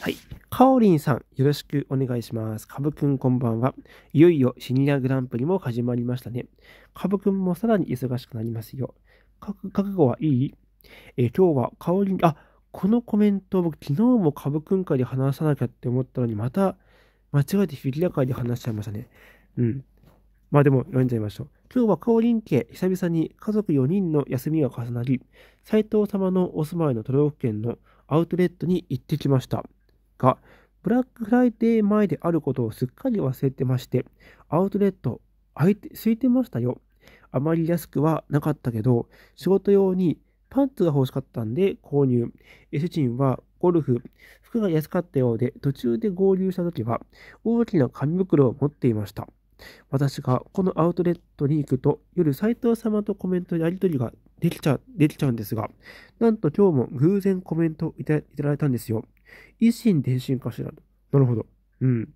はい。かおりんさん、よろしくお願いします。かぶくんこんばんは。いよいよシニアグランプリも始まりましたね。かぶくんもさらに忙しくなりますよ。覚悟はいいえ今日はかおりん、あ、このコメント、僕昨日もかぶくん会で話さなきゃって思ったのに、また間違えてフィギュア界で話しちゃいましたね。うん。まあでも読んじゃいましょう。今日はカオリン家、久々に家族4人の休みが重なり、斎藤様のお住まいの都道府県のアウトレットに行ってきました。が、ブラックフライデー前であることをすっかり忘れてまして、アウトレット、空いて、空いてましたよ。あまり安くはなかったけど、仕事用にパンツが欲しかったんで購入。S チンはゴルフ、服が安かったようで、途中で合流した時は、大きな紙袋を持っていました。私がこのアウトレットに行くと、夜斎藤様とコメントやり取りができちゃ、できちゃうんですが、なんと今日も偶然コメントいただいたんですよ。維新伝心かしらなるほど。うん。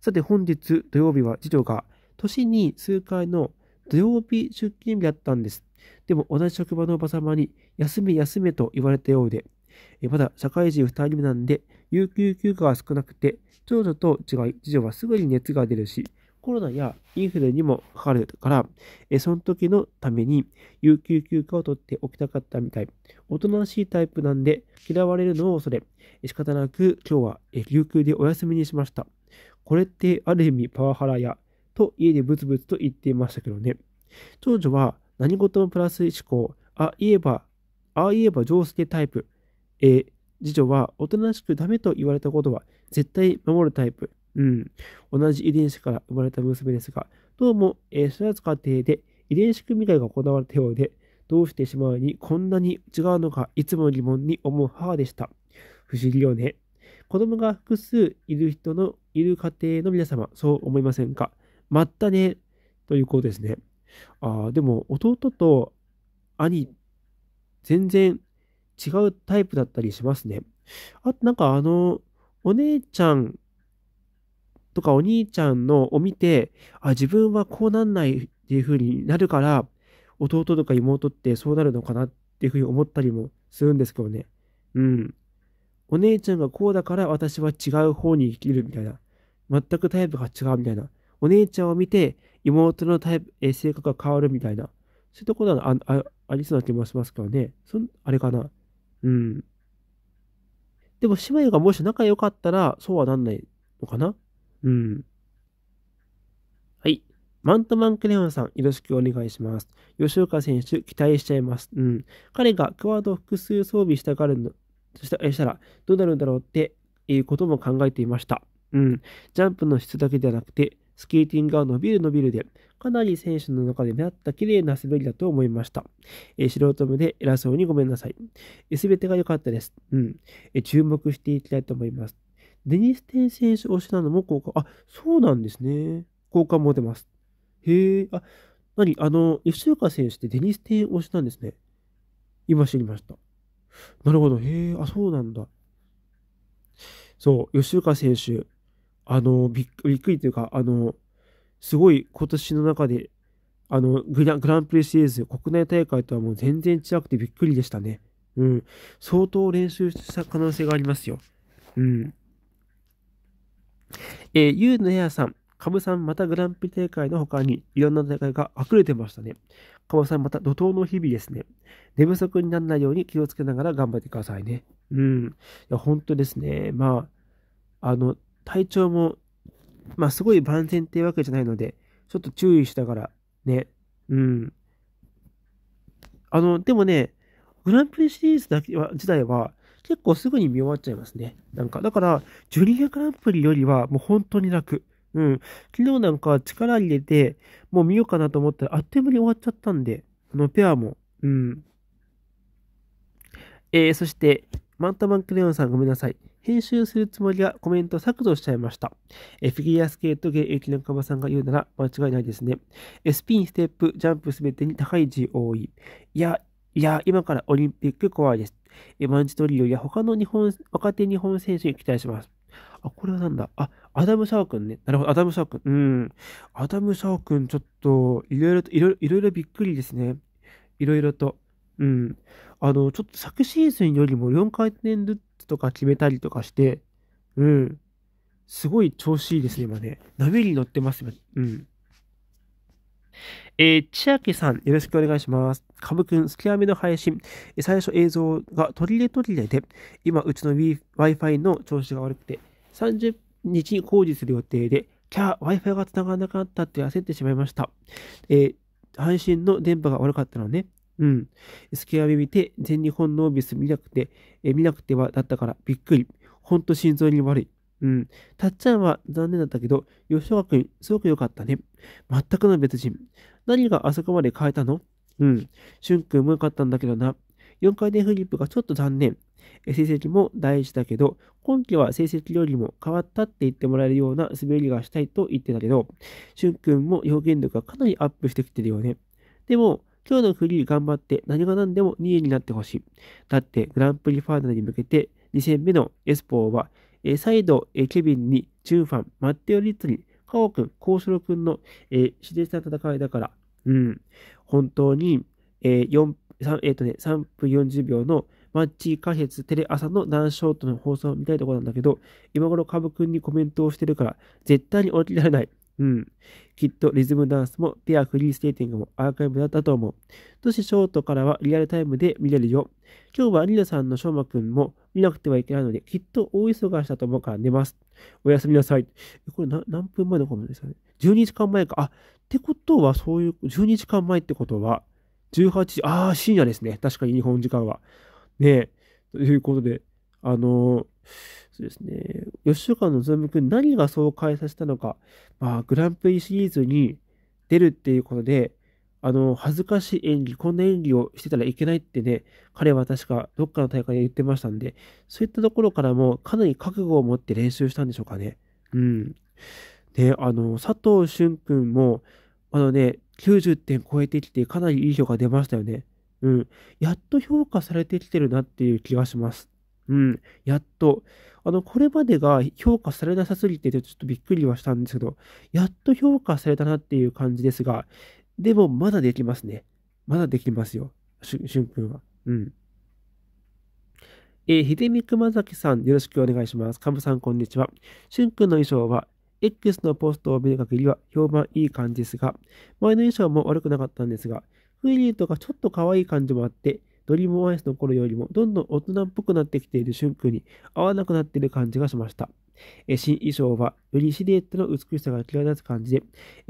さて本日土曜日は次女が年に数回の土曜日出勤日だったんです。でも同じ職場のおば様に休め休めと言われたようで、えまだ社会人2人目なんで、有給休暇は少なくて、長女と違い、次女はすぐに熱が出るし、コロナやインフルにもかかるから、えその時のために有給休暇を取っておきたかったみたい。おとなしいタイプなんで嫌われるのを恐れ、仕方なく今日は有給でお休みにしました。これってある意味パワハラや、と家でブツブツと言っていましたけどね。長女は何事もプラス思考、あ、言えば、ああ言えば上介タイプ。え次女はおとなしくダメと言われたことは絶対守るタイプ。うん。同じ遺伝子から生まれた娘ですが、どうも、えー、育つ過程で遺伝子組み換えが行われたようで、どうしてしまうにこんなに違うのか、いつも疑問に思う母でした。不思議よね。子供が複数いる人のいる家庭の皆様、そう思いませんかまったね、ということですね。ああ、でも弟と兄、全然違うタイプだったりしますね。あとなんかあの、お姉ちゃんとかお兄ちゃんのを見て、あ、自分はこうなんないっていう風になるから、弟とか妹ってそうなるのかなっていう風に思ったりもするんですけどね。うん。お姉ちゃんがこうだから私は違う方に生きるみたいな。全くタイプが違うみたいな。お姉ちゃんを見て妹のタイプ、え性格が変わるみたいな。そういうところはああありそうな気もしますけどね。そんあれかな。うん。でも姉妹がもし仲良かったらそうはなんないのかなうん。はい。マントマンクレオンさん、よろしくお願いします。吉岡選手、期待しちゃいます。うん。彼がクワードを複数装備したがるの、したしたら、どうなるんだろうっていうことも考えていました。うん。ジャンプの質だけではなくて、スケーティングが伸びる伸びるで、かなり選手の中で目立った綺麗な滑りだと思いました。え素人目で偉そうにごめんなさい。すべてが良かったです。うんえ。注目していきたいと思います。デニス・テン選手推しなのも効果、あ、そうなんですね。効果も出ます。へえ、あ、なに、あの、吉岡選手ってデニス・テン推しなんですね。今知りました。なるほど、へえ、あ、そうなんだ。そう、吉岡選手、あの、びっくりというか、あの、すごい今年の中で、あのグラ、グランプリシリーズ、国内大会とはもう全然違くてびっくりでしたね。うん。相当練習した可能性がありますよ。うん。えー、ゆうのやさん、かぶさんまたグランプリ大会の他にいろんな大会が隠れてましたね。かぶさんまた怒涛の日々ですね。寝不足にならないように気をつけながら頑張ってくださいね。うん。いや、本当ですね。まあ、あの、体調も、まあ、すごい万全っていうわけじゃないので、ちょっと注意しながら、ね。うん。あの、でもね、グランプリシリーズだけは、自体は、結構すぐに見終わっちゃいますね。なんか、だから、ジュニアグランプリよりはもう本当に楽。うん。昨日なんか力入れて、もう見ようかなと思ったら、あっという間に終わっちゃったんで、このペアも。うん。えー、そして、マントマンクレヨンさんごめんなさい。編集するつもりはコメント削除しちゃいました。えフィギュアスケート芸雪の間さんが言うなら間違いないですね。スピン、ステップ、ジャンプすべてに高い G 多い。いや、いや、今からオリンピック怖いです。エヴァンジトリオや他の日本、若手日本選手に期待します。あ、これはなんだあ、アダム・シャー君ね。なるほど、アダム・シャー君。うん。アダム・シャー君、ちょっと、いろいろと、いろいろびっくりですね。いろいろと。うん。あの、ちょっと昨シーズンよりも4回転ルッツとか決めたりとかして、うん。すごい調子いいですね、今ね。波に乗ってます、うん。えー、千秋さん、よろしくお願いします。かぶくん、スキアメの配信。最初映像が途切れ途切れで、今、うちの Wi-Fi の調子が悪くて、30日工事する予定で、キャー、Wi-Fi が繋がらなかったって焦ってしまいました。えー、配信の電波が悪かったのね。うん。スキアメ見て、全日本のノービス見なくて、え見なくてはだったからびっくり。ほんと心臓に悪い。うん。たっちゃんは残念だったけど、吉岡くん、すごく良かったね。全くの別人。何があそこまで変えたのうん。しゅんくんも良かったんだけどな。4回転フリップがちょっと残念。成績も大事だけど、今季は成績よりも変わったって言ってもらえるような滑りがしたいと言ってたけど、しゅんくんも表現力がかなりアップしてきてるよね。でも、今日のフリー頑張って何が何でも2位になってほしい。だってグランプリファイナルに向けて2戦目のエスポーはえ再度、えケビンに、チュンファン、マッテオ・リッツに、カオ君、コウシロ君の、えー、熾烈な戦いだから、うん、本当に、えー、3、えー、とね、3分40秒のマッチ解説テレ朝のダンスショートの放送を見たいところなんだけど、今頃カブ君にコメントをしてるから、絶対に起きられない。うん。きっとリズムダンスもペアフリーステーティングもアーカイブだったと思う。そしてショートからはリアルタイムで見れるよ。今日はリナさんのショーマ君も見なくてはいけないので、きっと大忙しだと思うから寝ます。おやすみなさい。これ何分前のコメントですかね ?12 時間前か。あ、ってことはそういう、12時間前ってことは、18時、ああ、深夜ですね。確かに日本時間は。ねえ。ということで、あのそうですね。吉岡のぞむくん、何がそう変えさせたのか。まあ、グランプリシリーズに出るっていうことで、あの、恥ずかしい演技、こんな演技をしてたらいけないってね、彼は確かどっかの大会で言ってましたんで、そういったところからもかなり覚悟を持って練習したんでしょうかね。うん。で、あの、佐藤俊君も、あのね、90点超えてきて、かなりいい評価出ましたよね。うん。やっと評価されてきてるなっていう気がします。うん。やっと。あの、これまでが評価されなさすぎて、ちょっとびっくりはしたんですけど、やっと評価されたなっていう感じですが、でも、まだできますね。まだできますよ。しゅ、んくんは。うん。えー、ひでみくまざきさん、よろしくお願いします。かむさん、こんにちは。しゅんくんの衣装は、X のポストを見る限りは評判いい感じですが、前の衣装も悪くなかったんですが、フィリーとかちょっと可愛い感じもあって、ドリームオアイスの頃よりもどんどん大人っぽくなってきているシュン君に合わなくなっている感じがしました。新衣装はよりシルエットの美しさが際立つ感じで、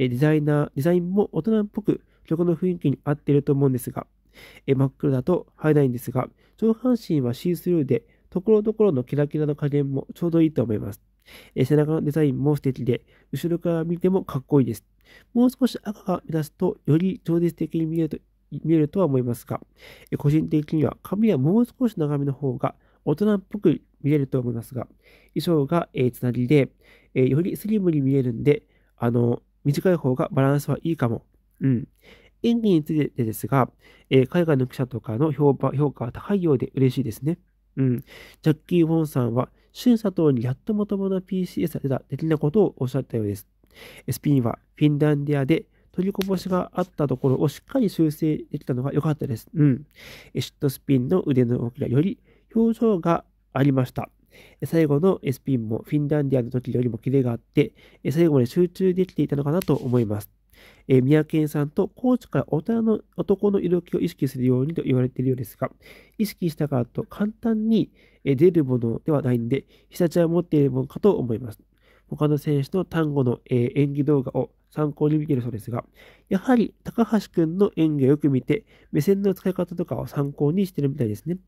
デザイナー、デザインも大人っぽく曲の雰囲気に合っていると思うんですが、真っ黒だと入らないんですが、上半身はシースルーで、ところどころのキラキラの加減もちょうどいいと思います。背中のデザインも素敵で、後ろから見てもかっこいいです。もう少し赤が目立つと、より情熱的に見えると見えるとは思いますが、個人的には髪はもう少し長めの方が大人っぽく見えると思いますが、衣装が、つなぎで、よりスリムに見えるんで、あの、短い方がバランスはいいかも。うん。演技についてですが、えー、海外の記者とかの評価評価は高いようで嬉しいですね。うん。ジャッキー・ウォンさんは、審査等にやっとまともな PCS が出た的なことをおっしゃったようです。スピンはフィンランディアで取りこぼしがあったところをしっかり修正できたのが良かったです。うん。シットスピンの腕の動きがより表情がありました。最後のスピンもフィンランディアの時よりもキレがあって、最後まで集中できていたのかなと思います。えー、宮さんとコーチから大人の男の色気を意識するようにと言われているようですが、意識したからと簡単に出るものではないんで、ひさは持っているものかと思います。他の選手の単語の、え演技動画を参考に見ているそうですが、やはり高橋くんの演技をよく見て、目線の使い方とかを参考にしてるみたいですね。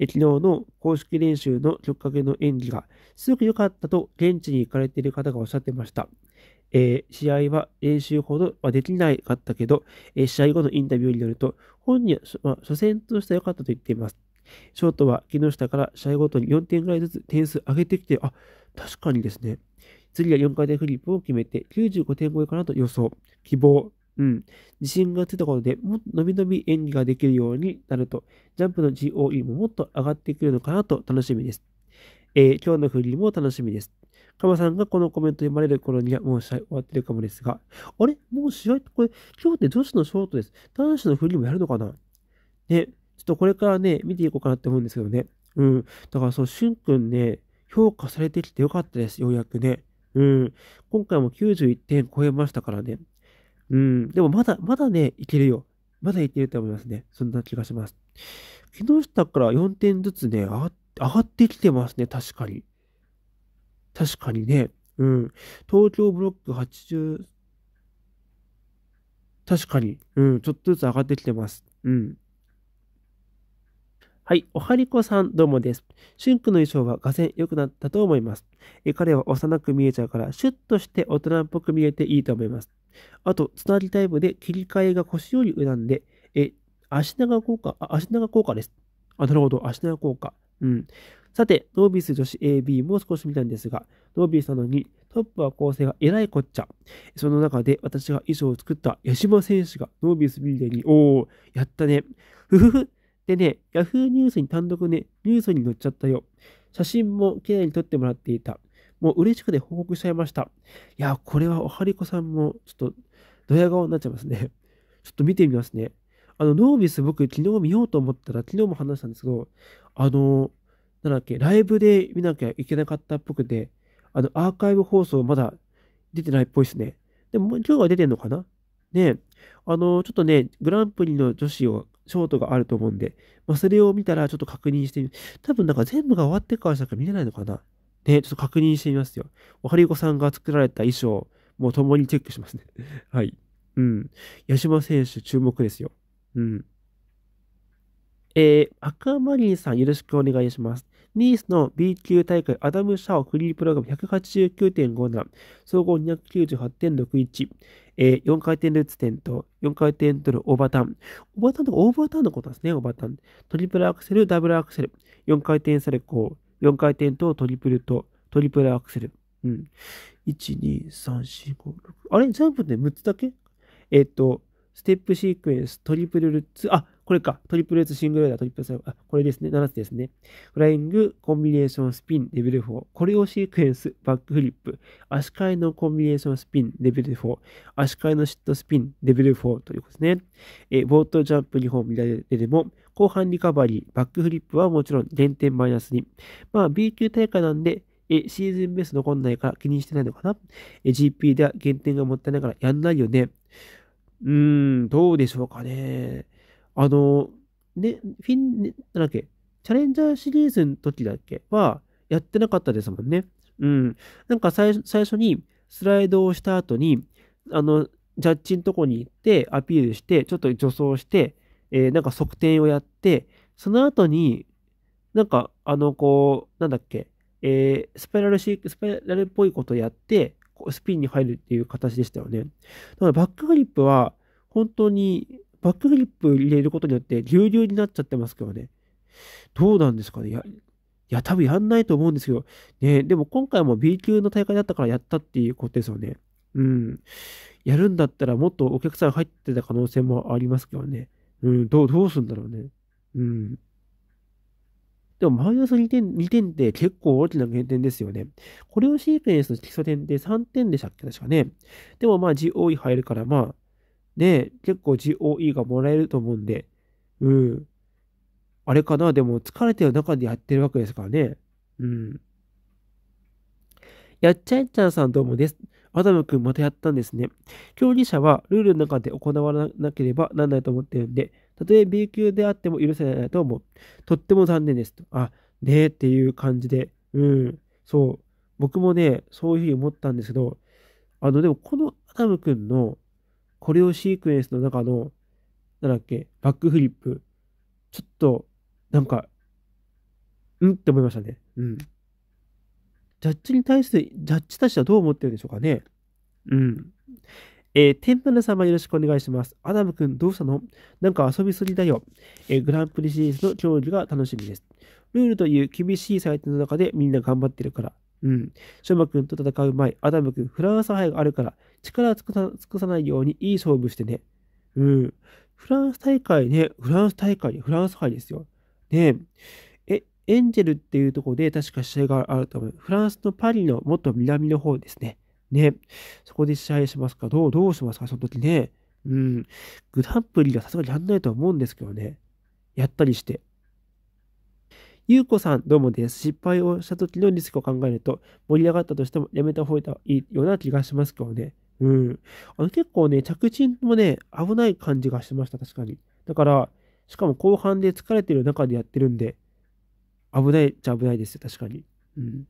え昨日の公式練習のきっかけの演技がすごく良かったと現地に行かれている方がおっしゃってました。えー、試合は練習ほどはできなかったけど、えー、試合後のインタビューによると、本人は、初戦としては良かったと言っています。ショートは木下から試合ごとに4点ぐらいずつ点数上げてきて、あ、確かにですね。次は4回転フリップを決めて95点超えかなと予想。希望。うん。自信がついたことでもっと伸び伸び演技ができるようになると、ジャンプの GOE ももっと上がってくるのかなと楽しみです。えー、今日のフリーも楽しみです。カマさんがこのコメント読まれる頃にはもう試合終わってるかもですが、あれもう試合ってこれ、今日って女子のショートです。男子のフリーもやるのかなね。ちょっとこれからね、見ていこうかなって思うんですけどね。うん。だからそう、しゅんくんね、評価されてきてよかったです、ようやくね。うん。今回も91点超えましたからね。うん。でもまだ、まだね、いけるよ。まだいけると思いますね。そんな気がします。木下から4点ずつね、上がってきてますね、確かに。確かにね。うん。東京ブロック80、確かに。うん。ちょっとずつ上がってきてます。うん。はい、おはりこさん、どうもです。シュンクの衣装は画然良くなったと思います。え彼は幼く見えちゃうから、シュッとして大人っぽく見えていいと思います。あと、つなぎタイプで切り替えが腰よりうなんで、え、足長効果、あ、足長効果です。あ、なるほど、足長効果。うん。さて、ノービス女子 AB も少し見たんですが、ノービスなのにトップは構成がえらいこっちゃ。その中で私が衣装を作った八島選手がノービスビルデに、おー、やったね。ふふふ。でね、Yahoo ニュースに単独ね、ニュースに載っちゃったよ。写真も綺麗に撮ってもらっていた。もう嬉しくて報告しちゃいました。いや、これはおはりこさんも、ちょっと、ドヤ顔になっちゃいますね。ちょっと見てみますね。あの、ノービス僕昨日見ようと思ったら、昨日も話したんですけど、あの、なんだっけ、ライブで見なきゃいけなかったっぽくて、あの、アーカイブ放送まだ出てないっぽいですね。でも、今日は出てんのかなねあの、ちょっとね、グランプリの女子をショートがあると思うんで、まあ、それを見たらちょっと確認してみ、多分なんか全部が終わってからしか見れないのかな。ね、ちょっと確認してみますよ。おはりこさんが作られた衣装、もう共にチェックしますね。はい。うん。八島選手注目ですよ。うん。えー、赤マリンさんよろしくお願いします。ニースの B 級大会アダム・シャオフリープログラム189.57、総合298.61、えー、4回転ルッツ点と4回転トルオーバーターン。オーバーターンとかオーバーターンのことですね、オーバーターン。トリプルアクセル、ダブルアクセル。4回転サルコー、4回転とトリプルとトリプルアクセル。うん。1、2、3、4、5、6。あれジャンプって6つだけえっ、ー、と、ステップシークエンス、トリプルルッツ、あ、これか。トリプルエツ、シングルエダー、トリプルサイあ、これですね。7つですね。フライング、コンビネーション、スピン、レベル4。コれオシークエンス、バックフリップ。足換えのコンビネーション、スピン、レベル4。足換えのシット、スピン、レベル4ということですね。えー、トジャンプ2本見られても、後半リカバリー、バックフリップはもちろん減点マイナス2。まあ、B 級大会なんで、え、シーズンベース残んないから気にしてないのかなえ、GP では減点がもったいないからやんないよね。うーん、どうでしょうかね。あの、ね、フィン、ね、なんだっけ、チャレンジャーシリーズの時だっけは、やってなかったですもんね。うん。なんか最初に、スライドをした後に、あの、ジャッジのとこに行って、アピールして、ちょっと助走して、えー、なんか測定をやって、その後に、なんか、あの、こう、なんだっけ、えー、スパイラルシー、ク、スパイラルっぽいことやって、こうスピンに入るっていう形でしたよね。だからバックグリップは、本当にバックグリップ入れることによって流々になっちゃってますけどね。どうなんですかね。や、いや、多分やんないと思うんですけど、ね、でも今回も B 級の大会だったからやったっていうことですよね。うん。やるんだったらもっとお客さん入ってた可能性もありますけどね。うん、どう、どうすんだろうね。うん。でも、マイナス2点、2点って結構大きな減点ですよね。これをシークエンスの基礎点で3点でしたっけ確かね。でもまあ GOE 入るからまあ、ね、結構 GOE がもらえると思うんで、うん。あれかな、でも疲れてる中でやってるわけですからね。うん。やっちゃえっちゃんさんどうもです。アダムくんまたやったんですね。競技者はルールの中で行わなければならないと思ってるんで、たとえ B 級であっても許せないと思う。とっても残念ですと。あ、ねえっていう感じで。うん。そう。僕もね、そういうふうに思ったんですけど、あの、でもこのアダムくんのこれをシークエンスの中の、なんだっけ、バックフリップ、ちょっと、なんか、うんって思いましたね。うん。ジャッジに対して、ジャッジたちはどう思ってるんでしょうかね。うん。えー、天ぷ様よろしくお願いします。アダム君どうしたのなんか遊びすぎだよ。えー、グランプリシリーズの競技が楽しみです。ルールという厳しいサイトの中でみんな頑張ってるから。うん。ショマ君と戦う前、アダム君フランス杯があるから、力を尽くさないようにいい勝負してね。うん。フランス大会ね、フランス大会、フランス杯ですよ。ねえ、エンジェルっていうとこで確か試合があると思う。フランスのパリのもっと南の方ですね。ね。そこで試合しますかどう、どうしますかその時ね。うん。グランプリがさすがにやんないと思うんですけどね。やったりして。ゆうこさん、どうもです。失敗をした時のリスクを考えると、盛り上がったとしてもやめた方がいいような気がしますけどね。うん。あの結構ね、着地もね、危ない感じがしてました、確かに。だから、しかも後半で疲れてる中でやってるんで、危ないっちゃ危ないですよ、確かに。うん。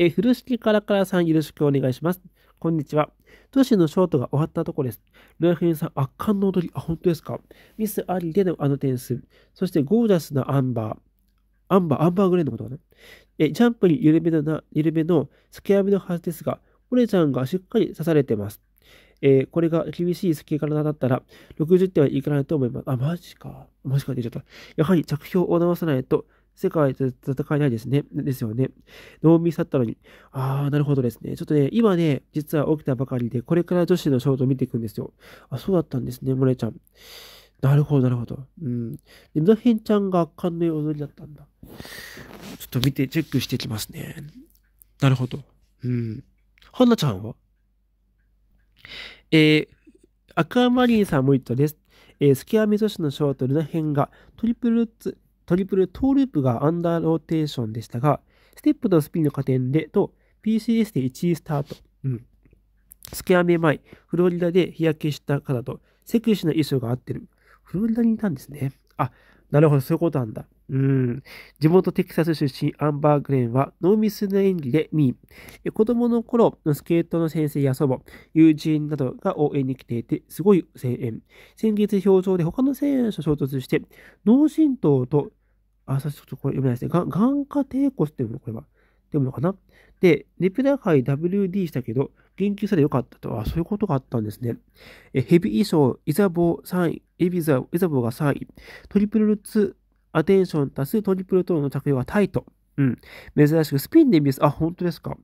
え、古式からからさんよろしくお願いします。こんにちは。都市のショートが終わったところです。ルナフィンさん、圧巻の踊り。あ、本当ですか。ミスありでのあの点数。そしてゴージャスなアンバー。アンバー、アンバーグレーのことだね。え、ジャンプに緩めのな、緩めの付けやめのはずですが、レちゃんがしっかり刺されてます。えー、これが厳しい付け方だったら、60点はいかないと思います。あ、マジか。マジかって言っちゃった。やはり着氷を直さないと、世界と戦えないですね。ですよね。脳みそだったのに。あー、なるほどですね。ちょっとね、今ね、実は起きたばかりで、これから女子のショートを見ていくんですよ。あ、そうだったんですね、モネちゃん。なるほど、なるほど。うん。で、ムヘンちゃんが感巻の踊りだったんだ。ちょっと見て、チェックしていきますね。なるほど。うん。ほんなちゃんはえー、アクアマリンさんも言ったです。えー、スキア味噌汁のショートルナ編がトリプルツ、トリプルトーループがアンダーローテーションでしたが、ステップとスピンの加点でと PCS で1位スタート。うん。スキアメ前、フロリダで日焼けした方とセクシーな衣装が合ってる。フロリダにいたんですね。あ、なるほど、そういうことなんだ。うん。地元テキサス出身アンバー・グレンはノーミスの演技でミ位。子供の頃のスケートの先生や祖母、友人などが応援に来ていて、すごい声援。先月表情で他の選手と衝突して、脳震盪と、あ、ちょっとこれ読めないですね。が眼下抵抗っていうのこれは。でものかなで、レプラ界 WD したけど、言及されよかったと。あ、そういうことがあったんですね。えヘビ衣装、イザボー3位、エビザ、イザボーが3位、トリプルルッツアテンション足すトリプルトーンの着用はタイト。うん。珍しくスピンで見ます。あ、本当ですか。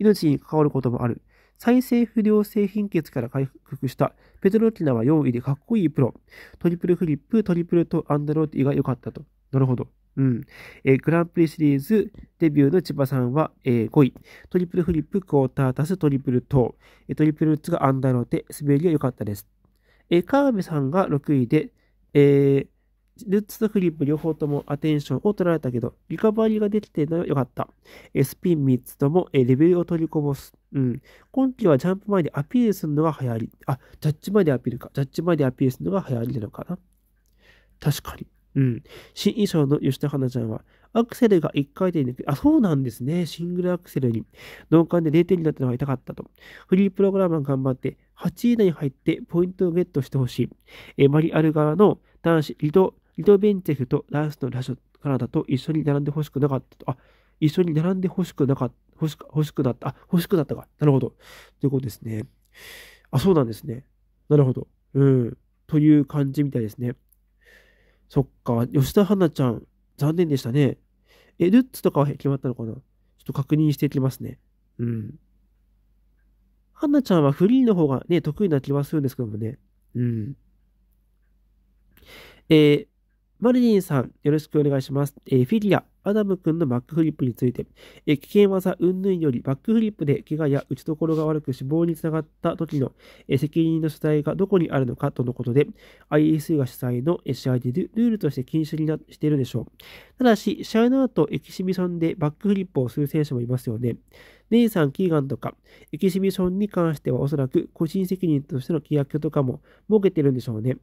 命に関わることもある。再生不良性貧血から回復したペトロキナは4位でかっこいいプロ。トリプルフリップ、トリプルとアンダローティが良かったと。なるほど。うん。えー、グランプリシリーズデビューの千葉さんは、えー、5位。トリプルフリップ、クォーター足すトリプルトー。トリプルツがアンダーローテ、滑りが良かったです。えー、川辺さんが6位で、えー、ルッツとフリップ両方ともアテンションを取られたけど、リカバリーができてよかった。スピン3つともレベルを取りこぼす。うん。今季はジャンプ前でアピールするのが流行り。あ、ジャッジ前でアピールか。ジャッジ前でアピールするのが流行りなのかな。確かに。うん。新衣装の吉田花ちゃんは、アクセルが1回転で、あ、そうなんですね。シングルアクセルに、脳幹で0点になったのが痛かったと。フリープログラマー頑張って、8位以内に入ってポイントをゲットしてほしい。えマリアル側の男子リドリトベンチェフとラスのラショカナダと一緒に並んでほしくなかったと。あ、一緒に並んでほしくなかった。欲し欲しくなった。あ、欲しくなったか。なるほど。ということですね。あ、そうなんですね。なるほど。うん。という感じみたいですね。そっか。吉田花ちゃん、残念でしたね。え、ルッツとかは決まったのかなちょっと確認していきますね。うん。花ちゃんはフリーの方がね、得意な気はするんですけどもね。うん。えー、マリリンさん、よろしくお願いします。えー、フィギュア、アダム君のバックフリップについて、えー、危険技云々よりバックフリップで怪我や打ち所が悪く死亡につながった時の、えー、責任の主体がどこにあるのかとのことで、ISU が主催の試合でルールとして禁止になっているでしょう。ただし、試合の後、エキシビションでバックフリップをする選手もいますよね。レイさん、祈願とか、エキシビションに関してはおそらく個人責任としての契約とかも設けてるんでしょうね。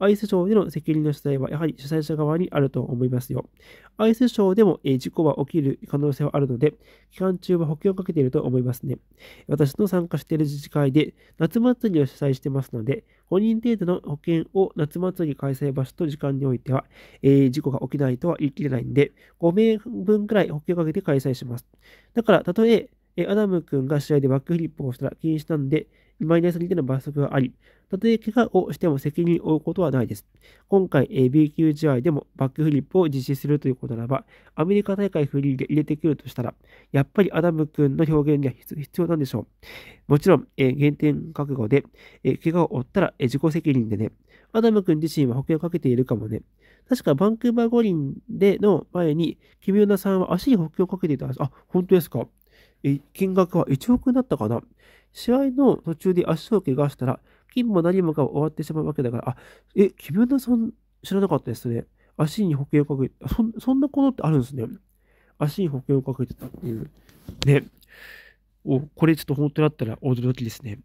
アイスショーでの責任の主体はやはり主催者側にあると思いますよ。アイスショーでも、え事故は起きる可能性はあるので、期間中は補強をかけていると思いますね。私の参加している自治会で夏祭りを主催してますので、5人程度の保険を夏祭り開催場所と時間においては、えー、事故が起きないとは言い切れないんで、5名分くらい保険をかけて開催します。だから、たとえ、えアダム君が試合でバックフリップをしたら禁止なんで、マイナス2での罰則があり、たとえ怪我をしても責任を負うことはないです。今回、え B 級試合でもバックフリップを実施するということならば、アメリカ大会フリーで入れてくるとしたら、やっぱりアダム君の表現には必要なんでしょう。もちろん、えー、減点覚悟で、えー、怪我を負ったら、え自己責任でね。アダム君自身は保険をかけているかもね。確かバンクーバー五輪での前に、キミオナさんは足に保険をかけていたはず。あ、本当ですか。え、金額は1億になったかな試合の途中で足を怪我したら、金も何もか終わってしまうわけだから、あ、え、木村さん知らなかったですね。足に保険をかけて、そそんなことってあるんですね。足に保険をかけてたっていう。ね。お、これちょっと本当だったら驚きですね。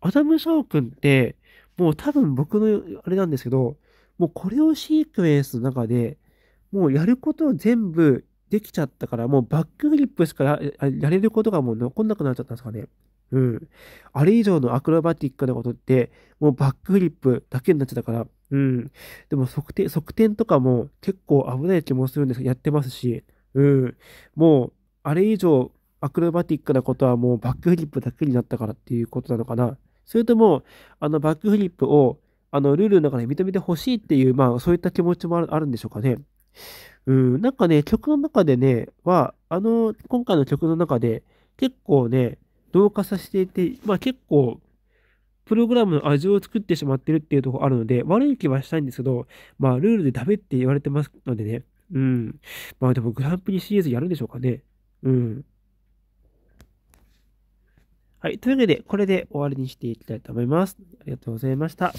アダム・シャオ君って、もう多分僕のあれなんですけど、もうこれをシークエンスの中で、もうやることを全部できちゃったから、もうバックグリップしかやれることがもう残んなくなっちゃったんですかね。うん。あれ以上のアクロバティックなことって、もうバックフリップだけになっちゃったから、うん。でも測定、測転とかも結構危ない気もするんですやってますし、うん。もう、あれ以上アクロバティックなことはもうバックフリップだけになったからっていうことなのかな。それとも、あのバックフリップを、あの、ルールの中で認めてほしいっていう、まあ、そういった気持ちもあるんでしょうかね。うん、なんかね、曲の中でね、は、あの、今回の曲の中で、結構ね、同化させていて、まあ結構、プログラムの味を作ってしまってるっていうところあるので、悪い気はしたいんですけど、まあルールでダメって言われてますのでね。うん。まあでもグランプリシリーズやるんでしょうかね。うん。はい。というわけで、これで終わりにしていきたいと思います。ありがとうございました。